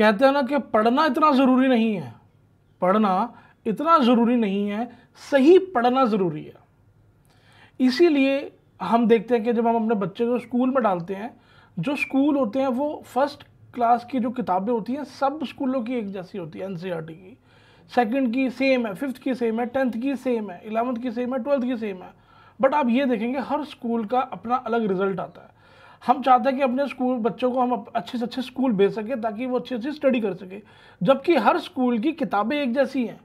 कहते हैं ना कि पढ़ना इतना ज़रूरी नहीं है पढ़ना इतना ज़रूरी नहीं है सही पढ़ना ज़रूरी है इसीलिए हम देखते हैं कि जब हम अपने बच्चे को स्कूल में डालते हैं जो स्कूल होते हैं वो फर्स्ट क्लास की जो किताबें होती हैं सब स्कूलों की एक जैसी होती e है एन की सेकेंड की सेम है फिफ्थ की सेम है टेंथ की सेम है इलेवंथ की सेम है ट्वेल्थ की सेम है बट आप ये देखेंगे हर स्कूल का अपना अलग रिजल्ट आता है हम चाहते हैं कि अपने स्कूल बच्चों को हम अच्छे से अच्छे स्कूल भेज सकें ताकि वो अच्छी अच्छी स्टडी कर सके जबकि हर स्कूल की किताबें एक जैसी हैं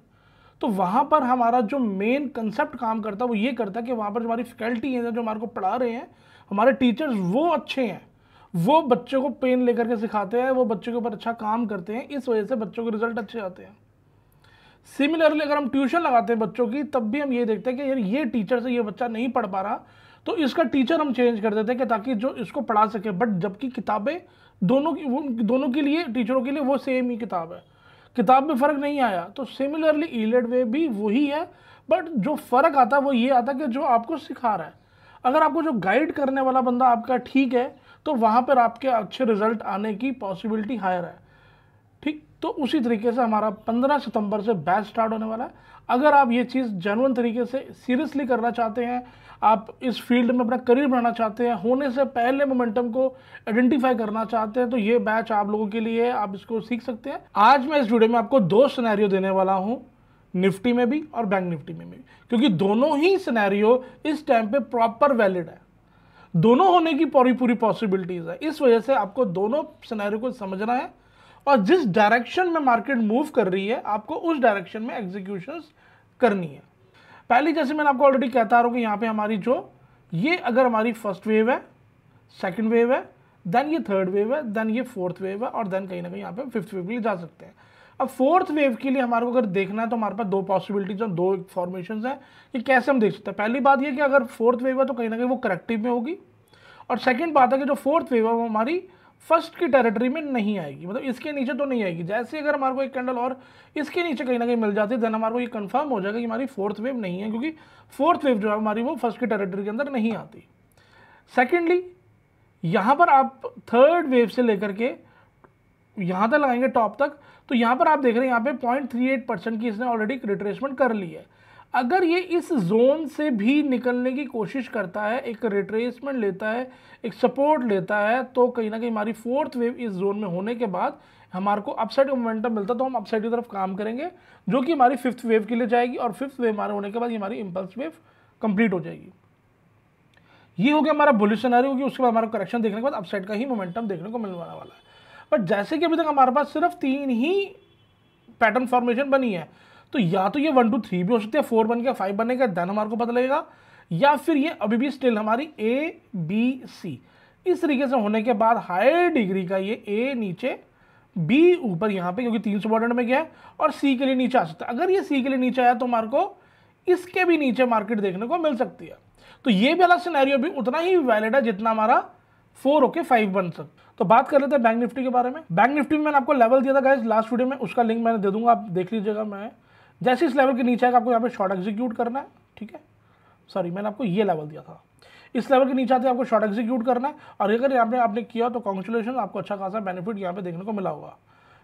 तो वहाँ पर हमारा जो मेन कंसेप्ट काम करता है वो ये करता है कि वहाँ पर जो हमारी फैकल्टी हैं जो हमारे को पढ़ा रहे हैं हमारे टीचर्स वो अच्छे हैं वो बच्चों को पेन लेकर के सिखाते हैं वो बच्चों के ऊपर अच्छा काम करते हैं इस वजह से बच्चों के रिजल्ट अच्छे आते हैं सिमिलरली अगर हम ट्यूशन लगाते हैं बच्चों की तब भी हम ये देखते हैं कि यार ये टीचर से ये बच्चा नहीं पढ़ पा रहा तो इसका टीचर हम चेंज कर देते कि ताकि जो इसको पढ़ा सके बट जबकि किताबें दोनों की वो दोनों के लिए टीचरों के लिए वो सेम ही किताब है किताब में फ़र्क नहीं आया तो सिमिलरली ईलेट वे भी वही है बट जो फ़र्क आता है वो ये आता कि जो आपको सिखा रहा है अगर आपको जो गाइड करने वाला बंदा आपका ठीक है तो वहाँ पर आपके अच्छे रिजल्ट आने की पॉसिबिलिटी हायर है ठीक तो उसी तरीके से हमारा 15 सितंबर से बैच स्टार्ट होने वाला है अगर आप ये चीज़ जेनवन तरीके से सीरियसली करना चाहते हैं आप इस फील्ड में अपना करियर बनाना चाहते हैं होने से पहले मोमेंटम को आइडेंटिफाई करना चाहते हैं तो ये बैच आप लोगों के लिए आप इसको सीख सकते हैं आज मैं इस वीडियो में आपको दो सिनेरियो देने वाला हूँ निफ्टी में भी और बैंक निफ्टी में भी क्योंकि दोनों ही सिनेरियो इस टाइम पे प्रॉपर वैलिड है दोनों होने की पूरी पूरी पॉसिबिलिटीज़ है इस वजह से आपको दोनों सिनेरियो को समझना है और जिस डायरेक्शन में मार्केट मूव कर रही है आपको उस डायरेक्शन में एग्जीक्यूशन करनी है पहले जैसे मैंने आपको ऑलरेडी कहता रहा हूँ कि यहाँ पे हमारी जो ये अगर हमारी फर्स्ट वेव है सेकेंड वेव है देन ये थर्ड वेव है देन ये फोर्थ वेव है और देन कहीं ना कहीं यहाँ पे फिफ्थ वेव के लिए जा सकते हैं अब फोर्थ वेव के लिए हमारे को अगर देखना है तो हमारे पास दो पॉसिबिलिटीज और दो फॉर्मेशन है कि कैसे हम देख सकते हैं पहली बात यह कि अगर फोर्थ वेव है तो कहीं ना कहीं वो करेक्टिव में होगी और सेकेंड बात है कि जो फोर्थ वेव है वो हमारी फर्स्ट की टेरिटरी में नहीं आएगी मतलब इसके नीचे तो नहीं आएगी जैसे अगर हमारे को एक कैंडल और इसके नीचे कहीं ना कहीं मिल जाती है देन हमारे को ये कंफर्म हो जाएगा कि हमारी फोर्थ वेव नहीं है क्योंकि फोर्थ वेव जो है हमारी वो फर्स्ट की टेरिटरी के अंदर नहीं आती सेकेंडली यहाँ पर आप थर्ड वेव से लेकर के यहाँ तक लगाएंगे टॉप तक तो यहाँ पर आप देख रहे हैं यहाँ पे पॉइंट परसेंट की इसने ऑलरेडी रिट्रेसमेंट कर ली है अगर ये इस जोन से भी निकलने की कोशिश करता है एक रिट्रेसमेंट लेता है एक सपोर्ट लेता है तो कहीं ना कहीं हमारी फोर्थ वेव इस जोन में होने के बाद हमारे को अपसाइड मोमेंटम मिलता है तो हम अपसाइड की तरफ काम करेंगे जो कि हमारी फिफ्थ वेव के लिए जाएगी और फिफ्थ वेव हमारे होने के बाद ये हमारी इम्पल्स वेव कंप्लीट हो जाएगी ये हो गया हमारा बुलिस सिनारी होगी उसके बाद हमारा करेक्शन देखने के बाद अपसाइड का ही मोमेंटम देखने को मिलने वाला है बट जैसे कि अभी तक हमारे पास सिर्फ तीन ही पैटर्न फॉर्मेशन बनी है तो या तो ये वन टू थ्री भी हो सकती है फोर बन गया फाइव बनेगा देन हमारे को पता लगेगा या फिर ये अभी भी स्टिल हमारी ए बी सी इस तरीके से होने के बाद हायर डिग्री का ये ए नीचे बी ऊपर यहाँ पे क्योंकि तीन सौ में गया है और सी के लिए नीचे आ सकता है अगर ये सी के लिए नीचे आया तो हमारे को इसके भी नीचे मार्केट देखने को मिल सकती है तो ये अलग सिनेरियो भी उतना ही वैलिड है जितना हमारा फोर ओके फाइव बन सकता तो बात कर लेते हैं बैंक निफ्टी के बारे में बैंक निफ्टी में मैंने आपको लेवल दिया था गाइज लास्ट वीडियो में उसका लिंक मैंने दे दूंगा आप देख लीजिएगा मैं जैसे इस लेवल के नीचे आएगा आपको यहाँ पे शॉर्ट एग्जीक्यूट करना है ठीक है सॉरी मैंने आपको ये लेवल दिया था इस लेवल के नीचे आते आपको शॉर्ट एग्जीक्यूट करना है और अगर यहाँ पे आपने किया तो कॉन्चुलेशन आपको अच्छा खासा बेनिफिट यहाँ पे देखने को मिला होगा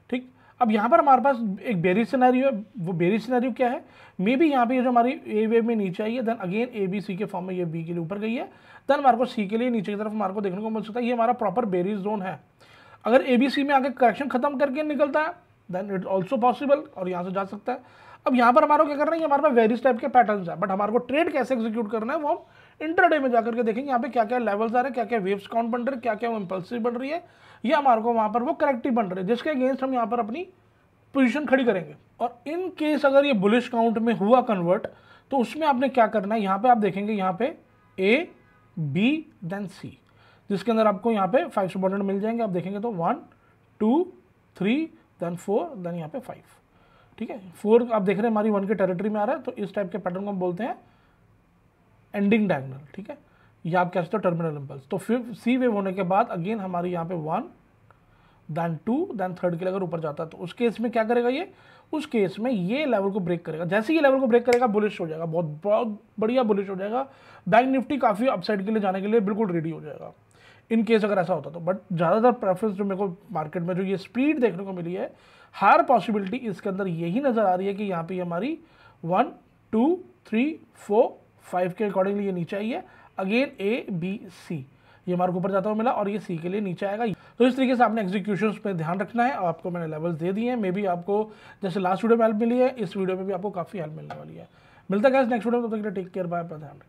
ठीक अब यहाँ पर हमारे पास एक बेरी सिनेरियो है वो बेरी सिनेरियो क्या है मे बी यहाँ पे ये जो हमारी ए वे में नीचे आई है then again A B C के फॉर्म में ये बी के लिए ऊपर गई है देन हमारे को सी के लिए नीचे की तरफ हमारे को देखने को मिल सकता है ये हमारा प्रॉपर बेरी जोन है अगर ए बी सी में आगे करेक्शन खत्म करके निकलता है देन इट ऑल्सो पॉसिबल और यहाँ से जा सकता है अब यहाँ पर हमारा क्या करना है हमारे पास वेरियस टाइप के पैटर्न है बट हमारे को ट्रेड कैसे एग्जीक्यूट करना है वो हम डे में जाकर के देखेंगे यहाँ पे क्या क्या लेवल्स आ रहे हैं क्या क्या वेव्स काउंट बन रहे हैं क्या क्या वो इम्पल्सिव बन रही है या हमारे को वहाँ पर वो करेक्टिव बन रहे है जिसके अगेंस्ट हम यहाँ पर अपनी पोजिशन खड़ी करेंगे और इन केस अगर ये बुलिश काउंट में हुआ कन्वर्ट तो उसमें आपने क्या करना है यहाँ पर आप देखेंगे यहाँ पे ए बी देन सी जिसके अंदर आपको यहाँ पे फाइव सपोर्टेंट मिल जाएंगे आप देखेंगे तो one two three then four then यहाँ पे फाइव ठीक है फोर आप देख रहे हैं हमारी वन के टेरिटरी में आ रहा है तो इस टाइप के पैटर्न को हम बोलते हैं एंडिंग डायगनल ठीक है या आप कह सकते हो टर्मिनल इम्पल्स तो फिफ्थ सी वेव होने के बाद अगेन हमारे यहाँ पे one then two then third के लिए अगर ऊपर जाता है तो उस केस में क्या करेगा ये उस केस में ये लेवल को ब्रेक करेगा जैसे ये लेवल को ब्रेक करेगा बुलिश हो जाएगा बहुत बहुत बढ़िया बुलिश हो जाएगा बैंक निफ्टी काफ़ी अपसाइड के लिए जाने के लिए बिल्कुल रेडी हो जाएगा इन केस अगर ऐसा होता तो बट ज़्यादातर प्रेफरेंस जो मेरे को मार्केट में जो ये स्पीड देखने को मिली है हायर पॉसिबिलिटी इसके अंदर यही नज़र आ रही है कि यहाँ पे हमारी one two three four five के अकॉर्डिंगली ये नीचे आई है अगेन ए बी सी ये मार्क ऊपर जाता हुआ मिला और ये सी के लिए नीचे आएगा तो इस तरीके से आपने एग्जीक्यूशन पे ध्यान रखना है और आपको मैंने लेवल्स दे दिए हैं मे बी आपको जैसे लास्ट वीडियो में हेल्प मिली है इस वीडियो में भी आपको काफ़ी हेल्प मिलने वाली है मिलता है नेक्स्ट वीडियो में तब तक टेक केयर बाय अपना ध्यान